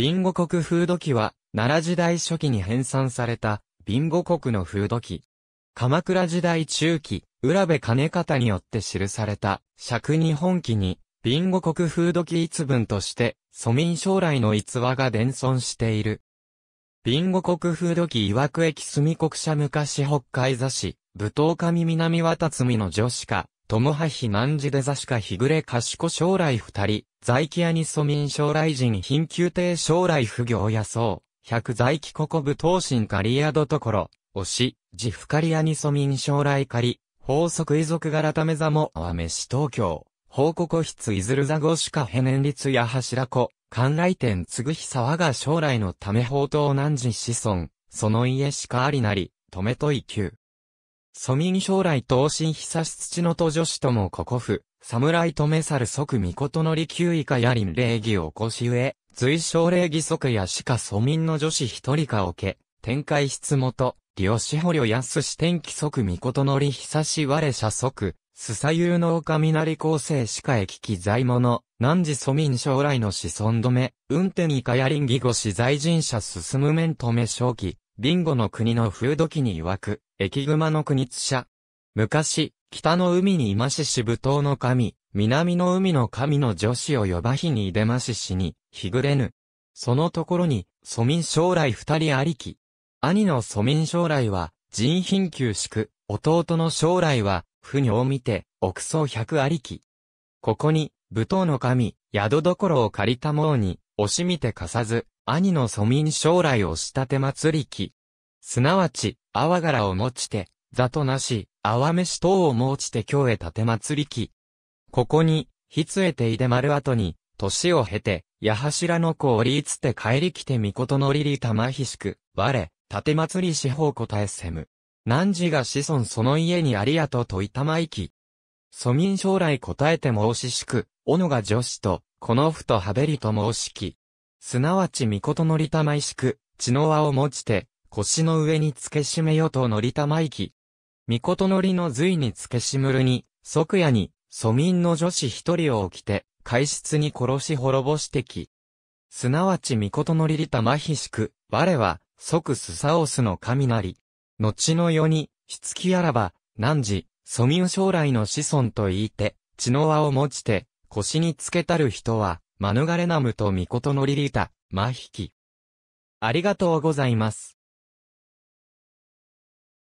貧ゴ国風土記は、奈良時代初期に編纂された、貧ゴ国の風土記。鎌倉時代中期、浦部兼方によって記された、尺日本記に、貧ゴ国風土記一文として、庶民将来の逸話が伝存している。貧ゴ国風土記岩区駅住国社昔北海座市、武闘神南渡積の女子か、友葉非難時で座しか日暮れ賢将来二人、在記屋に祖民将来人貧宮亭将来不行野草、百在記古古部東進狩り宿ところ、推し、自負狩り屋に祖民将来狩り、法則遺族柄ため座もあわめし東京、報告室いずる座後しかへ年立や柱子、関来店継ぐ日沢が将来のため宝と南寺子孫、その家しかありなり、止めといきゅう。蘇民将来東進久し土の都女子ともここ府、侍とめさる即御事の利休以下やん礼儀をこし上、随将礼儀即やしか蘇民の女子一人かおけ、展開質元、両志保や安し天気即御事の利久し我者即、すさゆの雷構成しかえ聞き在物、何時蘇民将来の子孫止め、運転以下やん義護し在人者進む面止め正気、ビンゴの国の風土記に曰く、駅熊の国津者。昔、北の海にいましし武闘の神、南の海の神の女子を呼ばひにいでまししに、日暮れぬ。そのところに、庶民将来二人ありき。兄の庶民将来は、人品休く、弟の将来は、不女を見て、奥層百ありき。ここに、武闘の神、宿所を借りたもうに、惜しみてかさず、兄の庶民将来を仕立て祭りき。すなわち、泡柄を持ちて、座となし、泡飯等を持ちて今日へ立て祭りき。ここに、ひつえていで丸後に、年を経て、矢柱の子をりいつて帰りきてみことのりりたまひしく、我、立て祭りしほうこたえせむ。汝が子孫その家にありやとといたまいき。庶民将来答えてもおししく、おのが女子と、このふとはべりと申しき。すなわち御事のりたまいしく、血の輪を持ちて、腰の上につけしめよとのりたまいき。御事のりの随につけしむるに、即夜に、庶民の女子一人を起きて、海室に殺し滅ぼしてき。すなわち御事のりりたまひしく、我は、即すさおすの神なり。後の世に、しつきあらば、何時、庶民将来の子孫と言いて、血の輪を持ちて、腰につけたる人は、免れなむとみことのりりた、まひき。ありがとうございます。